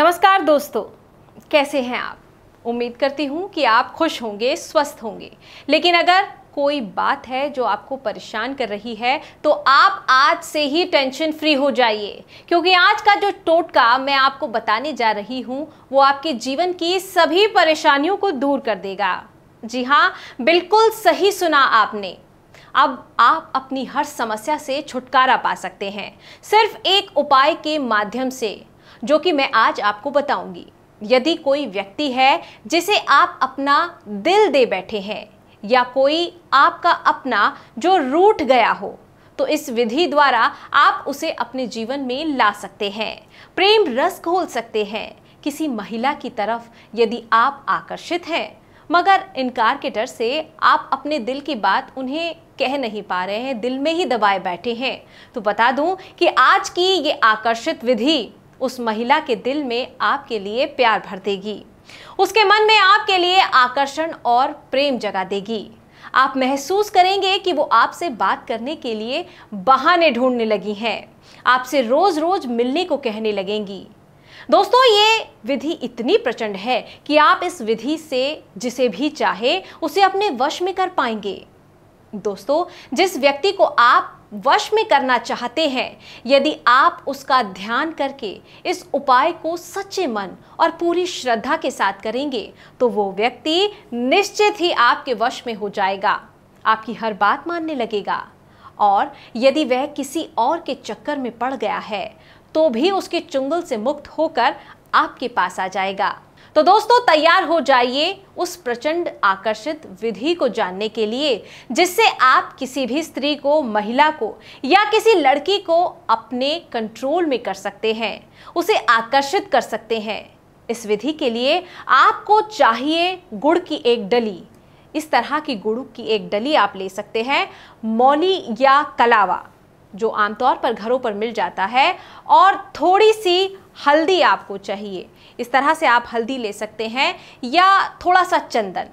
नमस्कार दोस्तों कैसे हैं आप उम्मीद करती हूँ कि आप खुश होंगे स्वस्थ होंगे लेकिन अगर कोई बात है जो आपको परेशान कर रही है तो आप आज से ही टेंशन फ्री हो जाइए क्योंकि आज का जो टोटका मैं आपको बताने जा रही हूँ वो आपके जीवन की सभी परेशानियों को दूर कर देगा जी हाँ बिल्कुल सही सुना आपने अब आप अपनी हर समस्या से छुटकारा पा सकते हैं सिर्फ एक उपाय के माध्यम से जो कि मैं आज आपको बताऊंगी यदि कोई व्यक्ति है जिसे आप अपना दिल दे बैठे हैं या कोई आपका अपना जो रूठ गया हो तो इस विधि द्वारा आप उसे अपने जीवन में ला सकते हैं प्रेम रस घोल सकते हैं किसी महिला की तरफ यदि आप आकर्षित हैं मगर इनकार के डर से आप अपने दिल की बात उन्हें कह नहीं पा रहे हैं दिल में ही दबाए बैठे हैं तो बता दूं कि आज की ये आकर्षित विधि उस महिला के दिल में आपके लिए प्यार भर देगी उसके मन में आपके लिए आकर्षण और प्रेम जगा देगी आप महसूस करेंगे कि वो आपसे बात करने के लिए बहाने ढूंढने लगी हैं आपसे रोज रोज मिलने को कहने लगेंगी दोस्तों ये विधि इतनी प्रचंड है कि आप इस विधि से जिसे भी चाहे उसे अपने वश में कर पाएंगे दोस्तों जिस व्यक्ति को आप वश में करना चाहते हैं यदि आप उसका ध्यान करके इस उपाय को सच्चे मन और पूरी श्रद्धा के साथ करेंगे तो वो व्यक्ति निश्चित ही आपके वश में हो जाएगा आपकी हर बात मानने लगेगा और यदि वह किसी और के चक्कर में पड़ गया है तो भी उसके चुंगल से मुक्त होकर आपके पास आ जाएगा तो दोस्तों तैयार हो जाइए उस प्रचंड आकर्षित विधि को जानने के लिए जिससे आप किसी भी स्त्री को महिला को या किसी लड़की को अपने कंट्रोल में कर सकते हैं उसे आकर्षित कर सकते हैं इस विधि के लिए आपको चाहिए गुड़ की एक डली इस तरह की गुड़ की एक डली आप ले सकते हैं मौली या कलावा जो आमतौर पर घरों पर मिल जाता है और थोड़ी सी हल्दी आपको चाहिए इस तरह से आप हल्दी ले सकते हैं या थोड़ा सा चंदन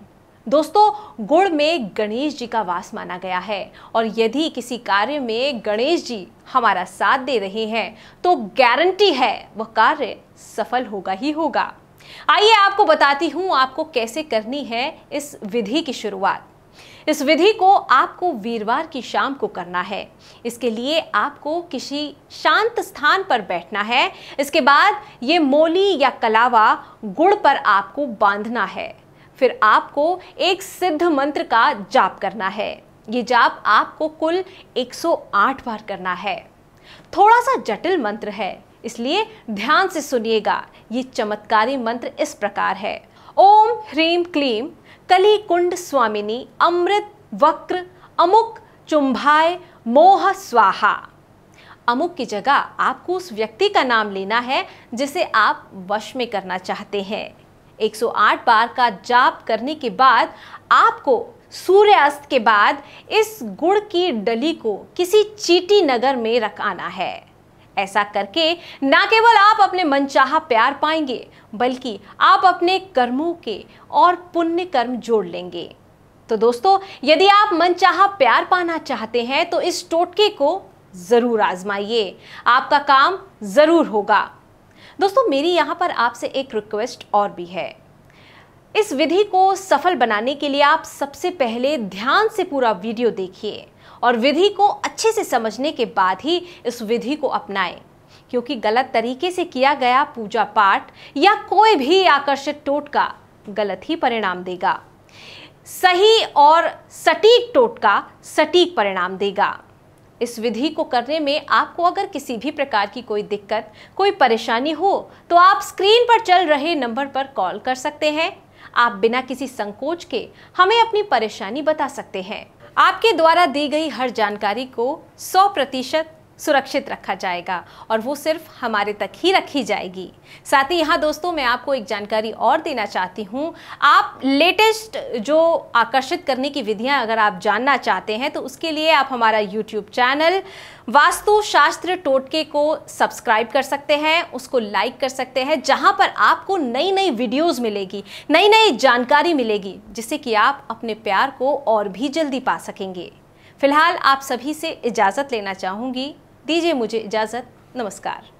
दोस्तों गुड़ में गणेश जी का वास माना गया है और यदि किसी कार्य में गणेश जी हमारा साथ दे रहे हैं तो गारंटी है वह कार्य सफल होगा ही होगा आइए आपको बताती हूँ आपको कैसे करनी है इस विधि की शुरुआत इस विधि को आपको वीरवार की शाम को करना है इसके लिए आपको किसी शांत स्थान पर बैठना है इसके बाद ये मोली या कलावा गुड़ पर आपको बांधना है फिर आपको एक सिद्ध मंत्र का जाप करना है ये जाप आपको कुल 108 बार करना है थोड़ा सा जटिल मंत्र है इसलिए ध्यान से सुनिएगा ये चमत्कारी मंत्र इस प्रकार है ओम ह्रीम क्लीम कली कुंड स्वामिनी अमृत वक्र अमुक चुंभाय मोह स्वाहा अमुक की जगह आपको उस व्यक्ति का नाम लेना है जिसे आप वश में करना चाहते हैं 108 बार का जाप करने के बाद आपको सूर्यास्त के बाद इस गुड़ की डली को किसी चीटी नगर में रखाना है ऐसा करके ना केवल आप अपने मनचाहा प्यार पाएंगे बल्कि आप अपने कर्मों के और पुण्य कर्म जोड़ लेंगे तो दोस्तों यदि आप मनचाहा प्यार पाना चाहते हैं तो इस टोटके को ज़रूर आजमाइए आपका काम ज़रूर होगा दोस्तों मेरी यहां पर आपसे एक रिक्वेस्ट और भी है इस विधि को सफल बनाने के लिए आप सबसे पहले ध्यान से पूरा वीडियो देखिए और विधि को अच्छे से समझने के बाद ही इस विधि को अपनाएं क्योंकि गलत तरीके से किया गया पूजा पाठ या कोई भी आकर्षक टोटका गलत ही परिणाम देगा सही और सटीक टोटका सटीक परिणाम देगा इस विधि को करने में आपको अगर किसी भी प्रकार की कोई दिक्कत कोई परेशानी हो तो आप स्क्रीन पर चल रहे नंबर पर कॉल कर सकते हैं आप बिना किसी संकोच के हमें अपनी परेशानी बता सकते हैं आपके द्वारा दी गई हर जानकारी को 100 प्रतिशत सुरक्षित रखा जाएगा और वो सिर्फ हमारे तक ही रखी जाएगी साथ ही यहाँ दोस्तों मैं आपको एक जानकारी और देना चाहती हूँ आप लेटेस्ट जो आकर्षित करने की विधियाँ अगर आप जानना चाहते हैं तो उसके लिए आप हमारा यूट्यूब चैनल वास्तुशास्त्र टोटके को सब्सक्राइब कर सकते हैं उसको लाइक कर सकते हैं जहाँ पर आपको नई नई वीडियोज़ मिलेगी नई नई जानकारी मिलेगी जिससे कि आप अपने प्यार को और भी जल्दी पा सकेंगे फिलहाल आप सभी से इजाज़त लेना चाहूँगी दीजिए मुझे इजाज़त नमस्कार